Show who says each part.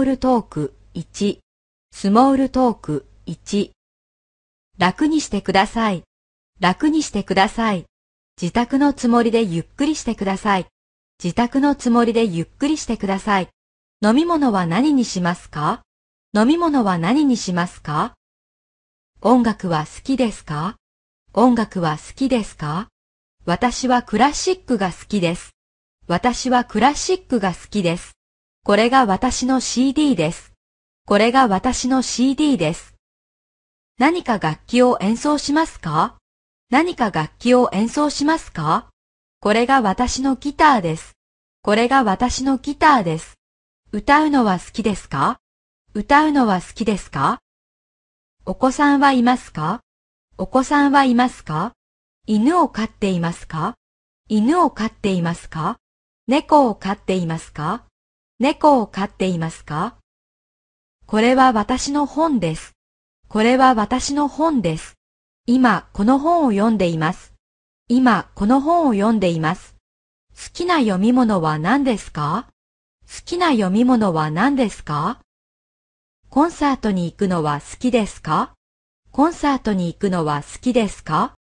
Speaker 1: ールトーク1、スモールトーク1。楽にしてください。楽にしてください。自宅のつもりでゆっくりしてください。自宅のつもりでゆっくりしてください。飲み物は何にしますか飲み物は何にしますか音楽は好きですか音楽は好きですか私はクラシックが好きです。私はクラシックが好きです。これが私の CD です。これが私の CD です。何か楽器を演奏しますか何か楽器を演奏しますかこれが私のギターです。これが私のギターです。歌うのは好きですか歌うのは好きですかお子さんはいますかお子さんはいますか犬を飼っていますか犬を飼っていますか猫を飼っていますか猫を飼っていますかこれは私の本です。これは私の本です。今、この本を読んでいます。今、この本を読んでいます。好きな読み物は何ですか好きな読み物は何ですかコンサートに行くのは好きですかコンサートに行くのは好きですか